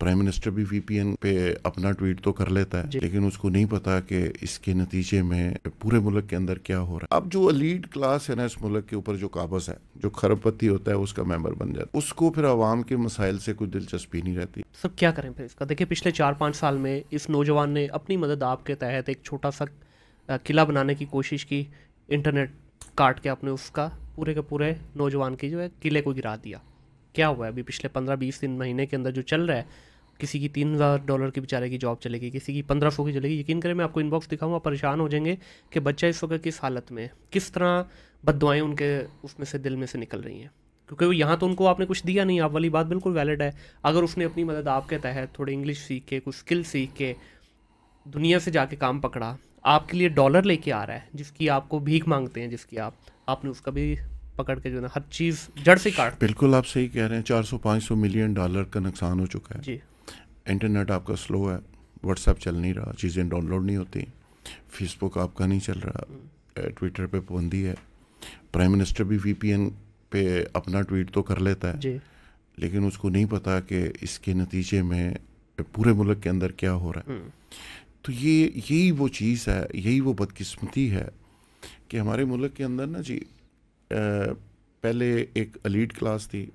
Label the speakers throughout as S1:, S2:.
S1: Prime minister भी VPN पे अपना ट्वीट तो कर लेता है लेकिन उसको नहीं पता कि इसके नतीजे में पूरे मुल्क के अंदर क्या हो रहा है अब जो अलीड क्लास है ना इस मुल्क के ऊपर जो काबस है जो खरबपति होता है उसका मेंबर बन जाता है उसको फिर आवाम के मसाइल से कोई दिलचस्पी नहीं रहती
S2: सब क्या करें फिर इसका देखिये पिछले चार पाँच साल में इस नौजवान ने अपनी मदद आपके तहत एक छोटा सा किला बनाने की कोशिश की इंटरनेट काट के आपने उसका पूरे के पूरे नौजवान की जो है किले को गिरा दिया क्या हुआ है अभी पिछले पंद्रह बीस दिन महीने के अंदर जो चल रहा है किसी की तीन हज़ार डॉलर की बेचारे की जॉब चलेगी किसी की पंद्रह सौ की चलेगी यकीन करें मैं आपको इनबॉक्स दिखाऊंगा परेशान हो जाएंगे कि बच्चा इस वक्त किस हालत में है किस तरह बदवाएँ उनके उसमें से दिल में से निकल रही हैं क्योंकि वो यहाँ तो उनको आपने कुछ दिया नहीं आप वाली बात बिल्कुल वैलिड है अगर उसने अपनी मदद आपके तहत थोड़ी इंग्लिश सीख के कुछ स्किल सीख के दुनिया से जाके काम पकड़ा आपके लिए डॉलर लेके आ रहा है जिसकी आपको भीख मांगते हैं जिसकी आप आपने उसका भी पकड़ के जो
S1: ना हर चीज़ जड़ से काट बिल्कुल आप सही कह रहे हैं चार सौ पाँच सौ मिलियन डॉलर का नुकसान हो चुका है जी इंटरनेट आपका स्लो है व्हाट्सएप चल नहीं रहा चीज़ें डाउनलोड नहीं होती फेसबुक आपका नहीं चल रहा ट्विटर हम्म। पे पाबंदी है प्राइम मिनिस्टर भी एन पे अपना ट्वीट तो कर लेता है लेकिन उसको नहीं पता कि इसके नतीजे में पूरे मुल्क के अंदर क्या हो रहा है हम्म। तो ये यही वो चीज़ है यही वो बदकिस्मती है कि हमारे मुल्क के अंदर ना जी आ, पहले एक अलीट क्लास थी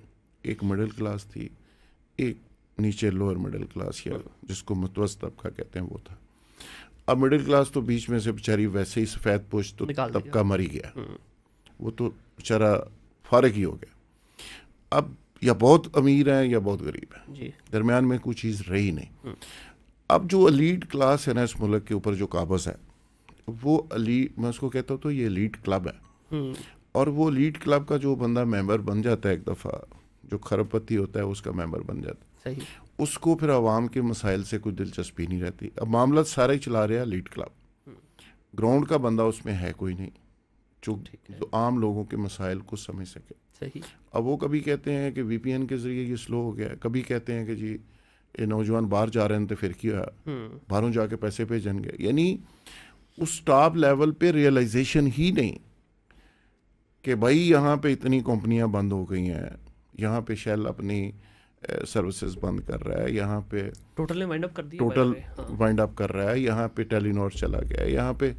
S1: एक मिडिल क्लास थी एक नीचे लोअर मिडिल क्लास या जिसको मतवस्त तबका कहते हैं वो था अब मिडिल क्लास तो बीच में से बेचारी वैसे ही सफ़ेद पोष तो तबका मरी गया हम्म। वो तो बेचारा फारग ही हो गया अब या बहुत अमीर है या बहुत गरीब है दरमियान में कोई चीज़ रही नहीं हम्म। अब जो अलीड क्लास है ना इस मुल्क के ऊपर जो काबज है वो अली मैं उसको कहता हूँ तो ये लीड क्लब है और वो लीड क्लब का जो बंदा मेंबर बन जाता है एक दफ़ा जो खरबपति होता है उसका मेंबर बन जाता है उसको फिर आवाम के मसाइल से कोई दिलचस्पी नहीं रहती अब मामला सारा ही चला रहे है लीड क्लब ग्राउंड का बंदा उसमें है कोई नहीं जो तो आम लोगों के मसाइल को समझ सके सही अब वो कभी कहते हैं कि वीपीएन के ज़रिए ये स्लो हो गया कभी कहते हैं कि जी ये नौजवान बाहर जा रहे हैं तो फिर क्या हम्म। बाहरों जाके पैसे भेजेंगे यानी उस टॉप लेवल पे रियलाइजेशन ही नहीं कि भाई यहाँ पे इतनी कंपनियाँ बंद हो गई हैं यहाँ पे शेल अपनी सर्विसेज बंद कर रहा है यहाँ पे
S2: टोटल वाइंड अप कर दिया टोटल
S1: वाइंड अप कर रहा है यहाँ पे टेलीनॉर चला गया है यहाँ पे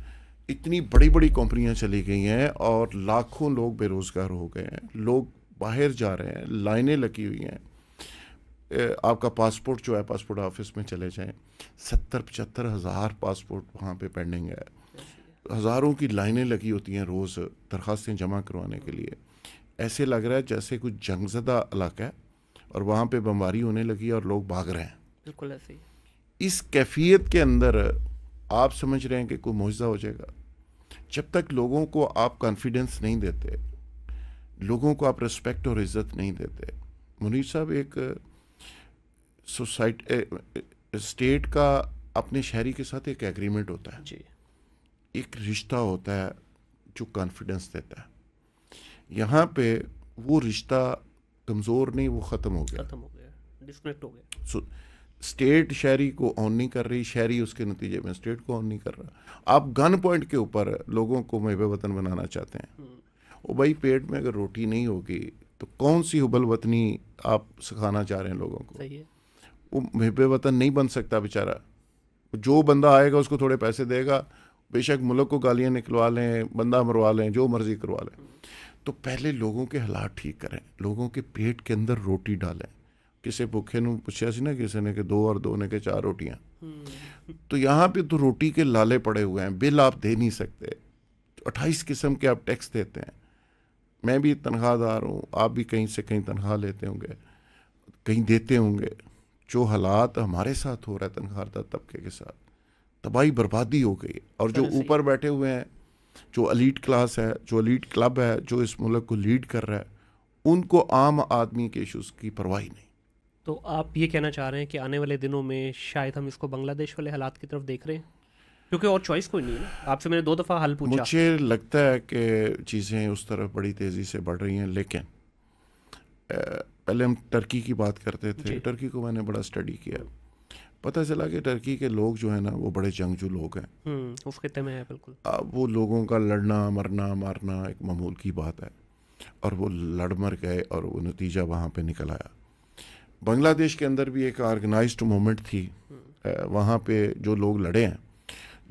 S1: इतनी बड़ी बड़ी कंपनियाँ चली गई हैं और लाखों लोग बेरोज़गार हो गए हैं लोग बाहर जा रहे हैं लाइनें लगी हुई हैं आपका पासपोर्ट जो है पासपोर्ट ऑफिस में चले जाए सत्तर पचहत्तर हज़ार पासपोर्ट वहाँ पर पेंडिंग है हज़ारों की लाइनें लगी होती हैं रोज़ दरख्वास्तें जमा करवाने के लिए ऐसे लग रहा है जैसे कुछ जंगजदा इलाका है और वहाँ पे बमबारी होने लगी और लोग भाग रहे हैं बिल्कुल ऐसे ही इस कैफियत के अंदर आप समझ रहे हैं कि कोई मुआवजा हो जाएगा जब तक लोगों को आप कॉन्फिडेंस नहीं देते लोगों को आप रिस्पेक्ट और इज़्ज़त नहीं देते मुनीर साहब एक सोसाइटी स्टेट का अपने शहरी के साथ एक एग्रीमेंट होता है जी एक रिश्ता होता है जो कॉन्फिडेंस देता है यहाँ पे वो रिश्ता कमज़ोर नहीं वो ख़त्म हो गया ख़त्म हो
S2: गया डिस्कनेक्ट हो
S1: गया सो so, स्टेट शहरी को ऑन नहीं कर रही शहरी उसके नतीजे में स्टेट को ऑन नहीं कर रहा आप गन पॉइंट के ऊपर लोगों को महब वतन बनाना चाहते हैं वो हम्म। भाई पेट में अगर रोटी नहीं होगी तो कौन सी हुबल वतनी आप सिखाना चाह रहे हैं लोगों को सही है। वो महब वतन नहीं बन सकता बेचारा जो बंदा आएगा उसको थोड़े पैसे देगा बेशक मुल्क को गालियाँ निकलवा लें बंदा मरवा लें जो मर्ज़ी करवा लें हम्म। तो पहले लोगों के हालात ठीक करें लोगों के पेट के अंदर रोटी डालें किसी भुखे ने पूछा सी ना किसी ने कि दो और दो ने के चार रोटियां हम्म। तो यहाँ पे तो रोटी के लाले पड़े हुए हैं बिल आप दे नहीं सकते अट्ठाईस किस्म के आप टैक्स देते हैं मैं भी तनख्वाहदार हूँ आप भी कहीं से कहीं तनख्वाह लेते होंगे कहीं देते होंगे जो हालात हमारे साथ हो रहा है तनख्वाहदार तबके के साथ तबाही बर्बादी हो गई और जो ऊपर बैठे हुए हैं जो अलीट क्लास है जो अलीट क्लब है जो इस मुल्क को लीड कर रहा है उनको आम आदमी के इशूज़ की परवाही नहीं
S2: तो आप ये कहना चाह रहे हैं कि आने वाले दिनों में शायद हम इसको बांग्लादेश वाले हालात की तरफ देख रहे हैं क्योंकि और चॉइस कोई नहीं है आपसे मैंने दो दफ़ा हल पूछा मुझे
S1: लगता है कि चीज़ें उस तरफ बड़ी तेज़ी से बढ़ रही हैं लेकिन पहले हम टर्की की बात करते थे टर्की को मैंने बड़ा स्टडी किया पता चला कि टर्की के लोग जो है ना वो बड़े जंगजू लोग हैं हम्म, उस खत्े में है बिल्कुल अब वो लोगों का लड़ना मरना मारना एक मामूल की बात है और वो लड़ मर गए और वो नतीजा वहाँ पे निकल आया बांग्लादेश के अंदर भी एक ऑर्गेनाइज मोमेंट थी हम्म। वहाँ पे जो लोग लड़े हैं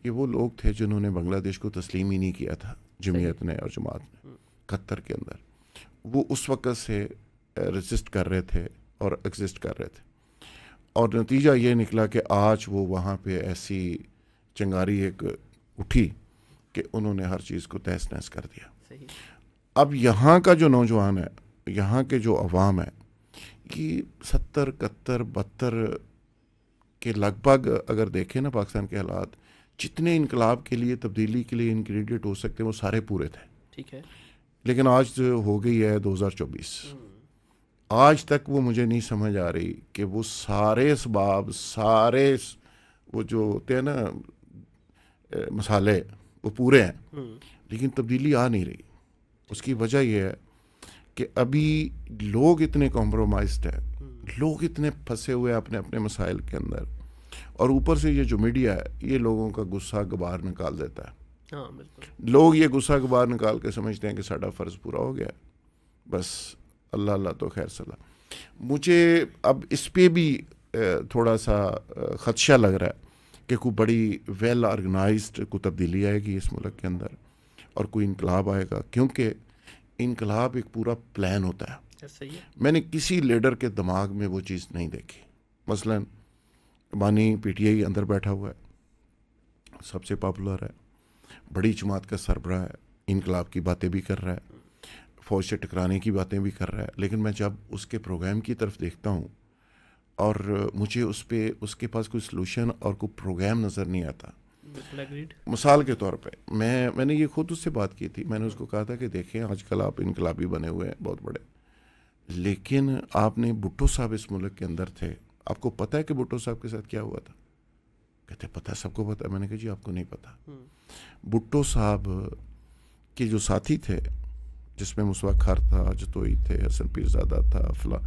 S1: ये वो लोग थे जिन्होंने बांग्लादेश को तस्लीम ही नहीं किया था जमीयत ने और जमात ने हम्म। कत्तर के अंदर वो उस वक़्त से रजिस्ट कर रहे थे और एग्जिस्ट कर रहे थे और नतीजा ये निकला कि आज वो वहाँ पे ऐसी चंगारी एक उठी कि उन्होंने हर चीज़ को तहस नहस कर दिया अब यहाँ का जो नौजवान है यहाँ के जो अवाम है कि सत्तर इकहत्तर बहत्तर के लगभग अगर देखें ना पाकिस्तान के हालात जितने इनकलाब के लिए तब्दीली के लिए इन्ग्रीडियंट हो सकते हैं वो सारे पूरे थे ठीक है लेकिन आज हो गई है दो हज़ार चौबीस हम्म। आज तक वो मुझे नहीं समझ आ रही कि वो सारे सबाब सारे वो जो होते हैं ना मसाले वो पूरे हैं हम्म। लेकिन तब्दीली आ नहीं रही उसकी वजह यह है कि अभी लोग इतने कॉम्प्रोमाइज हैं हम्म। लोग इतने फंसे हुए हैं अपने अपने मसाइल के अंदर और ऊपर से ये जो मीडिया है ये लोगों का गुस्सा गबार निकाल देता है हाँ, लोग ये गुस्सा गबार निकाल के समझते हैं कि साढ़ा फ़र्ज़ पूरा हो गया बस अल्लाह अल्लाह तो खैर सलाह मुझे अब इस पर भी थोड़ा सा ख़दशा लग रहा है कि कोई बड़ी वेल ऑर्गेनाइज को तब्दीली आएगी इस मुल्क के अंदर और कोई इनकलाब आएगा क्योंकि इनकलाब एक पूरा प्लान होता है मैंने किसी लीडर के दिमाग में वो चीज़ नहीं देखी मसलन बानी पीटीआई अंदर बैठा हुआ है सबसे पॉपुलर है बड़ी जमात का सरबरा है इनकलाब की बातें भी कर रहा है फ़ौज से टकराने की बातें भी कर रहा है लेकिन मैं जब उसके प्रोग्राम की तरफ देखता हूँ और मुझे उस पर उसके पास कोई सलूशन और कोई प्रोग्राम नज़र नहीं आता मिसाल के तौर पे मैं मैंने ये खुद उससे बात की थी मैंने उसको कहा था कि देखें आजकल आप इनकलाबी बने हुए हैं बहुत बड़े लेकिन आपने भुट्टो साहब इस मुल्क के अंदर थे आपको पता है कि भुट्टो साहब के साथ क्या हुआ था कहते पता सबको पता मैंने कहा जी आपको नहीं पता हम्म। भुट्टो साहब के जो साथी थे जिसमें मुसवा खर था जतोई थे हसन पीरजादा था फला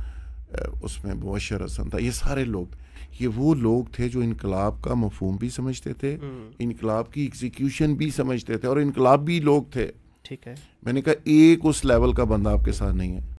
S1: उसमें मुशर हसन था ये सारे लोग ये वो लोग थे जो इनकलाब का मफहम भी समझते थे हम्म। इनकलाब की एग्जीक्यूशन भी समझते थे और इनकलाब भी लोग थे ठीक है मैंने कहा एक उस लेवल का बंदा आपके साथ नहीं है